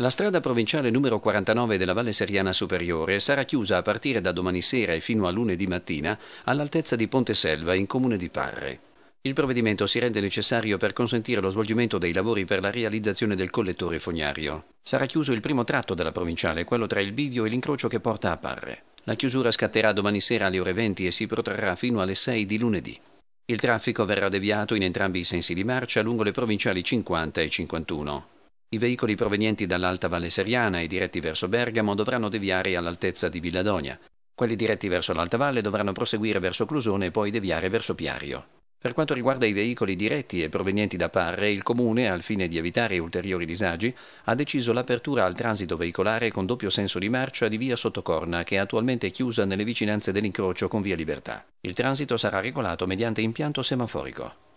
La strada provinciale numero 49 della Valle Seriana Superiore sarà chiusa a partire da domani sera e fino a lunedì mattina all'altezza di Ponte Selva in comune di Parre. Il provvedimento si rende necessario per consentire lo svolgimento dei lavori per la realizzazione del collettore fognario. Sarà chiuso il primo tratto della provinciale, quello tra il bivio e l'incrocio che porta a Parre. La chiusura scatterà domani sera alle ore 20 e si protrarrà fino alle 6 di lunedì. Il traffico verrà deviato in entrambi i sensi di marcia lungo le provinciali 50 e 51. I veicoli provenienti dall'Alta Valle Seriana e diretti verso Bergamo dovranno deviare all'altezza di Villadonia. Quelli diretti verso l'Alta Valle dovranno proseguire verso Clusone e poi deviare verso Piario. Per quanto riguarda i veicoli diretti e provenienti da Parre, il Comune, al fine di evitare ulteriori disagi, ha deciso l'apertura al transito veicolare con doppio senso di marcia di via Sottocorna, che è attualmente chiusa nelle vicinanze dell'incrocio con via Libertà. Il transito sarà regolato mediante impianto semaforico.